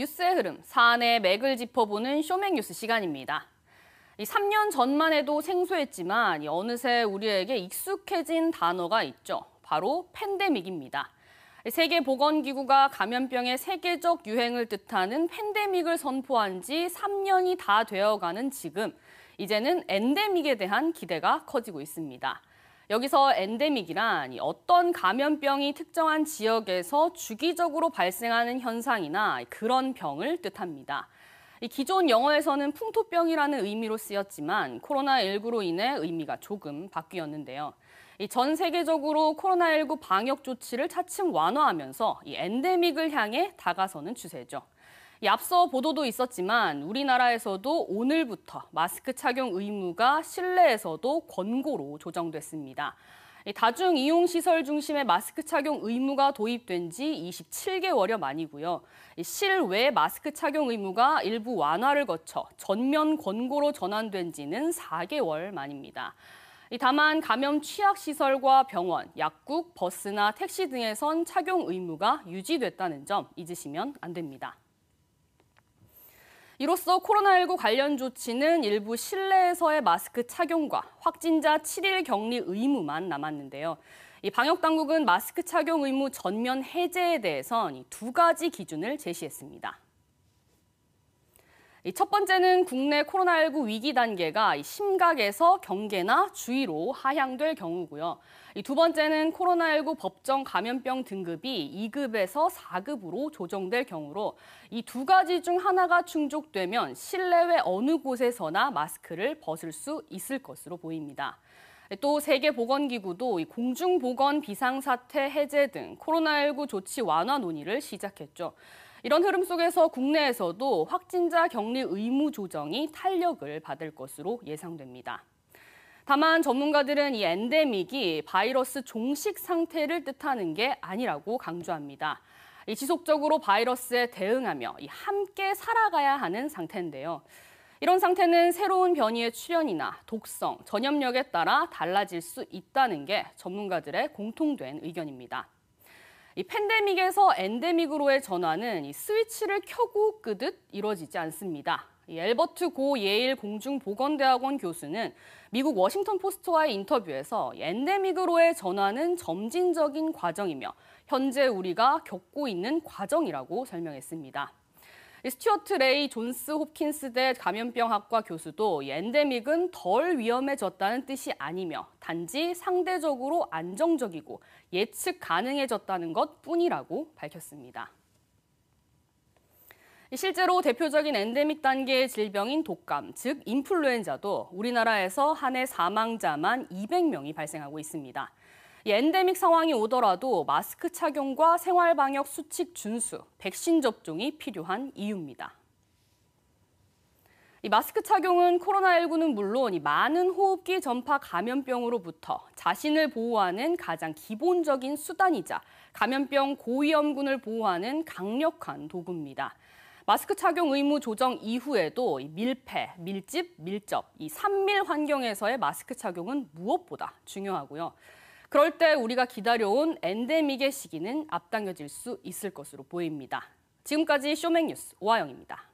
뉴스의 흐름, 사안의 맥을 짚어보는 쇼맥 뉴스 시간입니다. 3년 전만 해도 생소했지만 어느새 우리에게 익숙해진 단어가 있죠. 바로 팬데믹입니다. 세계보건기구가 감염병의 세계적 유행을 뜻하는 팬데믹을 선포한 지 3년이 다 되어가는 지금, 이제는 엔데믹에 대한 기대가 커지고 있습니다. 여기서 엔데믹이란 어떤 감염병이 특정한 지역에서 주기적으로 발생하는 현상이나 그런 병을 뜻합니다. 기존 영어에서는 풍토병이라는 의미로 쓰였지만 코로나19로 인해 의미가 조금 바뀌었는데요. 전 세계적으로 코로나19 방역 조치를 차츰 완화하면서 엔데믹을 향해 다가서는 추세죠. 앞서 보도도 있었지만 우리나라에서도 오늘부터 마스크 착용 의무가 실내에서도 권고로 조정됐습니다. 다중 이용 시설 중심의 마스크 착용 의무가 도입된 지 27개월여 만이고요. 실외 마스크 착용 의무가 일부 완화를 거쳐 전면 권고로 전환된 지는 4개월 만입니다. 다만 감염 취약 시설과 병원, 약국, 버스나 택시 등에선 착용 의무가 유지됐다는 점 잊으시면 안 됩니다. 이로써 코로나19 관련 조치는 일부 실내에서의 마스크 착용과 확진자 7일 격리 의무만 남았는데요. 이 방역 당국은 마스크 착용 의무 전면 해제에 대해선 두 가지 기준을 제시했습니다. 첫 번째는 국내 코로나19 위기 단계가 심각에서 경계나 주의로 하향될 경우고요. 두 번째는 코로나19 법정 감염병 등급이 2급에서 4급으로 조정될 경우로 이 두 가지 중 하나가 충족되면 실내외 어느 곳에서나 마스크를 벗을 수 있을 것으로 보입니다. 또 세계보건기구도 공중보건 비상사태 해제 등 코로나19 조치 완화 논의를 시작했죠. 이런 흐름 속에서 국내에서도 확진자 격리 의무 조정이 탄력을 받을 것으로 예상됩니다. 다만 전문가들은 이 엔데믹이 바이러스 종식 상태를 뜻하는 게 아니라고 강조합니다. 이 지속적으로 바이러스에 대응하며 함께 살아가야 하는 상태인데요. 이런 상태는 새로운 변이의 출현이나 독성, 전염력에 따라 달라질 수 있다는 게 전문가들의 공통된 의견입니다. 이 팬데믹에서 엔데믹으로의 전환은 이 스위치를 켜고 끄듯 이뤄지지 않습니다. 엘버트 고 예일 공중보건대학원 교수는 미국 워싱턴 포스트와의 인터뷰에서 엔데믹으로의 전환은 점진적인 과정이며 현재 우리가 겪고 있는 과정이라고 설명했습니다. 스튜어트 레이 존스 홉킨스 대 감염병학과 교수도 엔데믹은 덜 위험해졌다는 뜻이 아니며 단지 상대적으로 안정적이고 예측 가능해졌다는 것 뿐이라고 밝혔습니다. 실제로 대표적인 엔데믹 단계의 질병인 독감, 즉 인플루엔자도 우리나라에서 한 해 사망자만 200명이 발생하고 있습니다. 엔데믹 상황이 오더라도 마스크 착용과 생활 방역 수칙 준수, 백신 접종이 필요한 이유입니다. 이 마스크 착용은 코로나19는 물론 이 많은 호흡기 전파 감염병으로부터 자신을 보호하는 가장 기본적인 수단이자 감염병 고위험군을 보호하는 강력한 도구입니다. 마스크 착용 의무 조정 이후에도 밀폐, 밀집, 밀접, 이 3밀 환경에서의 마스크 착용은 무엇보다 중요하고요. 그럴 때 우리가 기다려온 엔데믹의 시기는 앞당겨질 수 있을 것으로 보입니다. 지금까지 쇼맥 뉴스 오하영입니다.